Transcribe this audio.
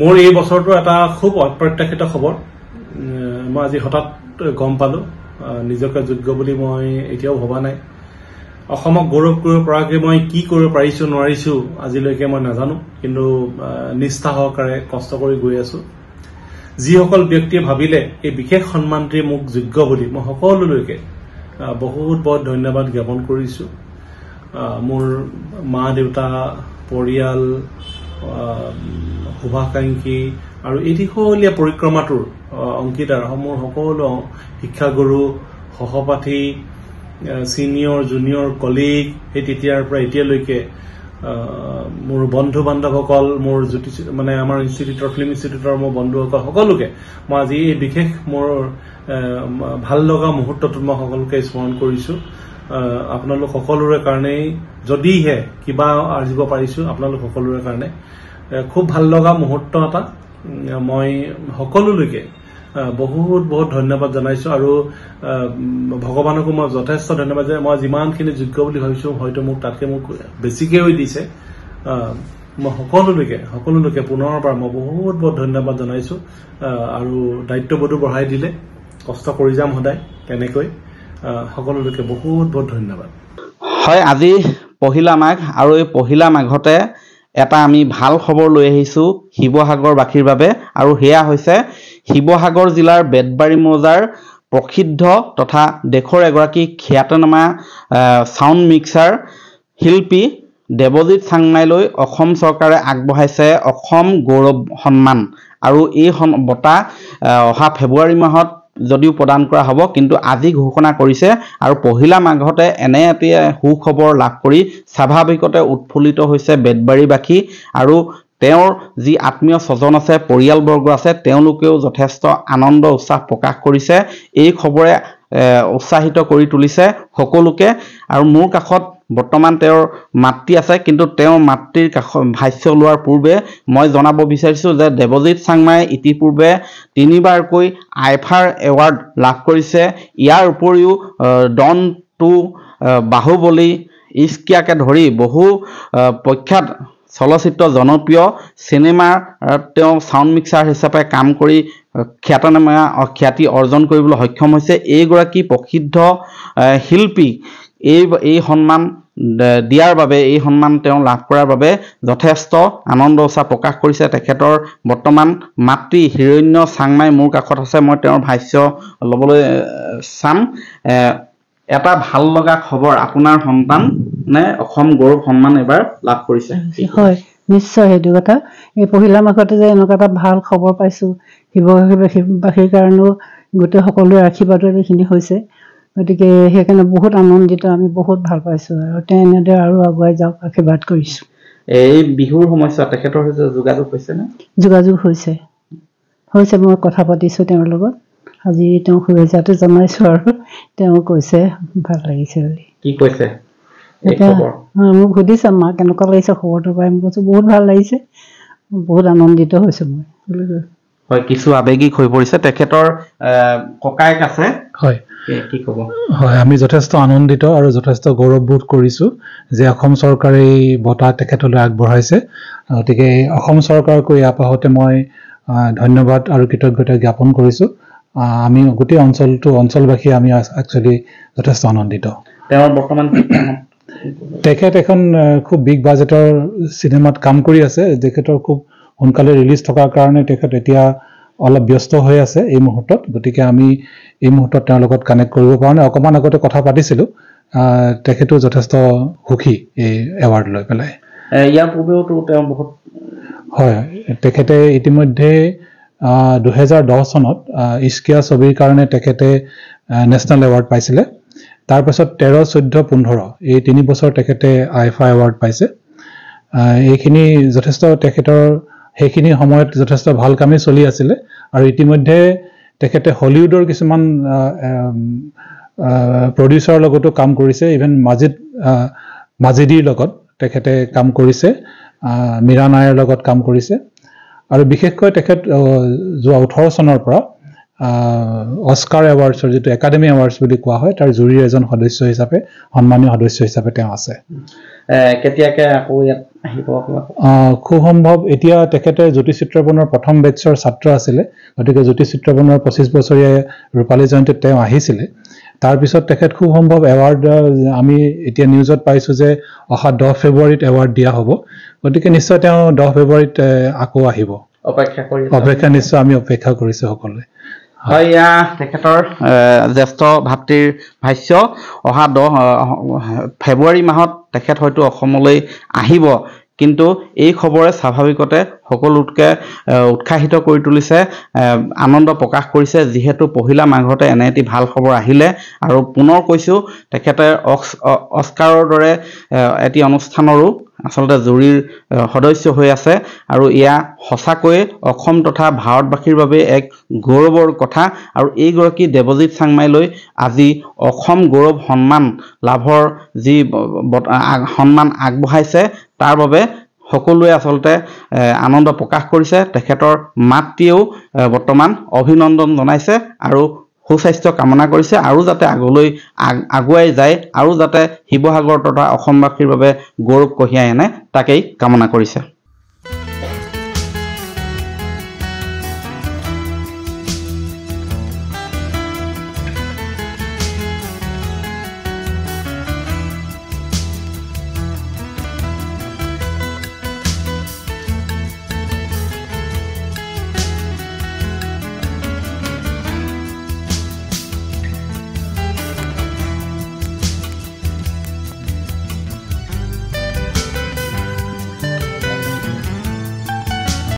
মোৰ এই বছৰটো এটা খুব অপ্ৰত্যাশিত খবৰ মই আজি হঠাৎ গম পালোঁ নিজকে যোগ্য বুলি মই এতিয়াও ভবা নাই অসমক গৌৰৱ কৰিব পৰাকৈ মই কি কৰিব পাৰিছোঁ নোৱাৰিছোঁ আজিলৈকে মই নাজানো কিন্তু নিষ্ঠা সহকাৰে কষ্ট কৰি গৈ আছোঁ যিসকল ব্যক্তিয়ে ভাবিলে এই বিশেষ সন্মানটোৱে মোক যোগ্য বুলি মই সকলোলৈকে বহুত বহুত ধন্যবাদ জ্ঞাপন কৰিছোঁ মোৰ মা দেউতা পৰিয়াল শুভাকাংক্ষী আৰু এই দীঘলীয়া পৰিক্ৰমাটোৰ অংকীদাৰ মোৰ সকলো শিক্ষাগুৰু সহপাঠী ছিনিয়ৰ জুনিয়ৰ কলিগ সেই তেতিয়াৰ পৰা এতিয়ালৈকে মোৰ বন্ধু বান্ধৱসকল মোৰ জ্যোতিষ মানে আমাৰ ইনষ্টিটিউটৰ ফিল্ম ইনষ্টিটিউটৰ মোৰ বন্ধুসকল সকলোকে মই আজি এই বিশেষ মোৰ ভাল লগা মুহূৰ্তটোত মই সকলোকে স্মৰণ কৰিছোঁ আপোনালোক সকলোৰে কাৰণেই যদিহে কিবা আৰ্জিব পাৰিছো আপোনালোক সকলোৰে কাৰণে খুব ভাল লগা মুহূৰ্ত এটা মই সকলোলৈকে বহুত বহুত ধন্যবাদ জনাইছো আৰু ভগৱানকো মই যথেষ্ট ধন্যবাদ যে মই যিমানখিনি যোগ্য বুলি ভাবিছো হয়তো মোক তাতকে মোক বেছিকৈ দিছে মই সকলোলৈকে সকলোলৈকে পুনৰবাৰ মই বহুত বহুত ধন্যবাদ জনাইছো আৰু দায়িত্ববোধো বঢ়াই দিলে কষ্ট কৰি যাম সদায় তেনেকৈ সকলোকে বহুত বহুত ধন্যবাদ হয় আজি পহিলা মাঘ আৰু এই পহিলা মাঘতে এটা আমি ভাল খবৰ লৈ আহিছোঁ শিৱসাগৰবাসীৰ বাবে আৰু সেয়া হৈছে শিৱসাগৰ জিলাৰ বেদবাৰী মৌজাৰ প্ৰসিদ্ধ তথা দেশৰ এগৰাকী খ্যাতনামা ছাউণ্ড মিক্সাৰ শিল্পী দেৱজিৎ চাংমাইলৈ অসম চৰকাৰে আগবঢ়াইছে অসম গৌৰৱ সন্মান আৰু এই বঁটা অহা ফেব্ৰুৱাৰী মাহত যদিও প্ৰদান কৰা হ'ব কিন্তু আজি ঘোষণা কৰিছে আৰু পহিলা মাঘতে এনে এটি সুখবৰ লাভ কৰি স্বাভাৱিকতে উৎফুল্লিত হৈছে বেদবাৰীবাসী আৰু তেওঁৰ যি আত্মীয় স্বজন আছে পৰিয়ালবৰ্গ আছে তেওঁলোকেও যথেষ্ট আনন্দ উৎসাহ প্ৰকাশ কৰিছে এই খবৰে উৎসাহিত কৰি তুলিছে সকলোকে আৰু মোৰ কাষত বৰ্তমান তেওঁৰ মাতৃ আছে কিন্তু তেওঁৰ মাতৃৰ কাষ ভাষ্য লোৱাৰ পূৰ্বে মই জনাব বিচাৰিছোঁ যে দেৱজিৎ চাংমাই ইতিপূৰ্বে তিনিবাৰকৈ আইফাৰ এৱাৰ্ড লাভ কৰিছে ইয়াৰ উপৰিও ডন টু বাহুবলী ইস্কিয়াকে ধৰি বহু প্ৰখ্যাত চলচ্চিত্ৰ জনপ্ৰিয় চিনেমাৰ তেওঁ চাউণ্ড মিক্সাৰ হিচাপে কাম কৰি খ্যাতনামা খ্যাতি অৰ্জন কৰিবলৈ সক্ষম হৈছে এইগৰাকী প্ৰসিদ্ধ শিল্পী এই এই সন্মান দিয়াৰ বাবে এই সন্মান তেওঁ লাভ কৰাৰ বাবে যথেষ্ট আনন্দ উৎসাহ প্ৰকাশ কৰিছে তেখেতৰ বৰ্তমান মাতৃ হিৰণ্য চাংমাই মোৰ কাষত আছে মই তেওঁৰ ভাষ্য ল'বলৈ চাম এটা ভাল লগা খবৰ আপোনাৰ সন্তান নে অসম গৌৰৱ সন্মান এবাৰ লাভ কৰিছে হয় নিশ্চয় সেইটো কথা এই পহিলা মাহতে যে এনেকুৱা এটা ভাল খবৰ পাইছো শিৱসাগৰবাসীৰ কাৰণেও গোটেই সকলোৱে আশীৰ্বাদত এইখিনি হৈছে গতিকে সেইকাৰণে বহুত আনন্দিত আমি বহুত ভাল পাইছোঁ আৰু তেনেদৰে আৰু আগুৱাই যাওক আশীৰ্বাদ কৰিছোঁ এই বিহুৰ সময়ছোৱাত তেখেতৰ সৈতে যোগাযোগ হৈছেনে যোগাযোগ হৈছে হৈছে মই কথা পাতিছোঁ তেওঁৰ লগত আজি তেওঁ শুভেচ্ছাটো জনাইছোঁ আৰু তেওঁ কৈছে ভাল লাগিছে বুলি কি কৈছে এতিয়া মোক সুধিছে মা কেনেকুৱা লাগিছে খবৰটো পাই মই কৈছোঁ বহুত ভাল লাগিছে বহুত আনন্দিত হৈছোঁ মই হয় কিছু আবেগিক হৈ পৰিছে তেখেতৰ ককায়েক আছে হয় হয় আমি যথেষ্ট আনন্দিত আৰু যথেষ্ট গৌৰৱবোধ কৰিছো যে অসম চৰকাৰে এই বঁটা তেখেতলৈ আগবঢ়াইছে গতিকে অসম চৰকাৰক ইয়াৰ পাহতে মই ধন্যবাদ আৰু কৃতজ্ঞতা জ্ঞাপন কৰিছো আমি গোটেই অঞ্চলটো অঞ্চলবাসী আমি একচুৱেলি যথেষ্ট আনন্দিত তেওঁৰ বৰ্তমান তেখেত এখন খুব বিগ বাজেটৰ চিনেমাত কাম কৰি আছে তেখেতৰ খুব সোনকালে ৰিলিজ থকাৰ কাৰণে তেখেত এতিয়া অলপ ব্যস্ত হৈ আছে এই মুহূৰ্তত গতিকে আমি এই মুহূৰ্তত তেওঁৰ লগত কানেক্ট কৰিবৰ কাৰণে অকণমান আগতে কথা পাতিছিলোঁ তেখেতো যথেষ্ট সুখী এই এৱাৰ্ড লৈ পেলাই ইয়াৰ পূৰ্বেওতো তেওঁ বহুত হয় তেখেতে ইতিমধ্যে দুহেজাৰ দহ চনত ইস্কিয়া ছবিৰ কাৰণে তেখেতে নেশ্যনেল এৱাৰ্ড পাইছিলে তাৰপাছত তেৰ চৈধ্য পোন্ধৰ এই তিনি বছৰ তেখেতে আইফা এৱাৰ্ড পাইছে এইখিনি যথেষ্ট তেখেতৰ সেইখিনি সময়ত যথেষ্ট ভাল কামেই চলি আছিলে আৰু ইতিমধ্যে তেখেতে হলিউডৰ কিছুমান প্ৰডিউচাৰৰ লগতো কাম কৰিছে ইভেন মাজিদ মাজিদিৰ লগত তেখেতে কাম কৰিছে মীৰা নায়াৰ লগত কাম কৰিছে আৰু বিশেষকৈ তেখেত যোৱা ওঠৰ চনৰ পৰা অস্কাৰ এৱাৰ্ডছৰ যিটো একাডেমি এৱাৰ্ডছ বুলি কোৱা হয় তাৰ জুৰিৰ এজন সদস্য হিচাপে সন্মানীয় সদস্য হিচাপে তেওঁ আছে কেতিয়াকৈ আকৌ ইয়াত খুব সম্ভৱ এতিয়া তেখেতে জ্যোতিষ চিত্ৰবনৰ প্ৰথম বেটছৰ ছাত্ৰ আছিলে গতিকে জ্যোতিষ চিত্ৰবনৰ পঁচিছ বছৰীয়া ৰূপালী জয়ন্তীত তেওঁ আহিছিলে তাৰপিছত তেখেত খুব সম্ভৱ এৱাৰ্ড আমি এতিয়া নিউজত পাইছোঁ যে অহা দহ ফেব্ৰুৱাৰীত এৱাৰ্ড দিয়া হ'ব গতিকে নিশ্চয় তেওঁ দহ ফেব্ৰুৱাৰীত আকৌ আহিব অপেক্ষা কৰি অপেক্ষা নিশ্চয় আমি অপেক্ষা কৰিছোঁ সকলোৱে হয়য়া তেখেতৰ জ্যেষ্ঠ ভাতৃৰ ভাষ্য অহা দহ ফেব্ৰুৱাৰী মাহত তেখেত হয়তো অসমলৈ আহিব কিন্তু এই খবৰে স্বাভাৱিকতে সকলোকে উৎসাহিত কৰি তুলিছে আনন্দ প্ৰকাশ কৰিছে যিহেতু পহিলা মাঘতে এনে এটি ভাল খবৰ আহিলে আৰু পুনৰ কৈছোঁ তেখেতে অস্কাৰৰ দৰে এটি অনুষ্ঠানৰো আচলতে জুৰীৰ সদস্য হৈ আছে আৰু এয়া সঁচাকৈয়ে অসম তথা ভাৰতবাসীৰ বাবে এক গৌৰৱৰ কথা আৰু এইগৰাকী দেৱজিৎ চাংমাইলৈ আজি অসম গৌৰৱ সন্মান লাভৰ যি সন্মান আগবঢ়াইছে তাৰ বাবে সকলোৱে আচলতে আনন্দ প্ৰকাশ কৰিছে তেখেতৰ মাতৃয়েও বৰ্তমান অভিনন্দন জনাইছে আৰু সুস্বাস্থ্য কামনা কৰিছে আৰু যাতে আগলৈ আগুৱাই যায় আৰু যাতে শিৱসাগৰ তথা অসমবাসীৰ বাবে গৌৰৱ কঢ়িয়াই আনে তাকেই কামনা কৰিছে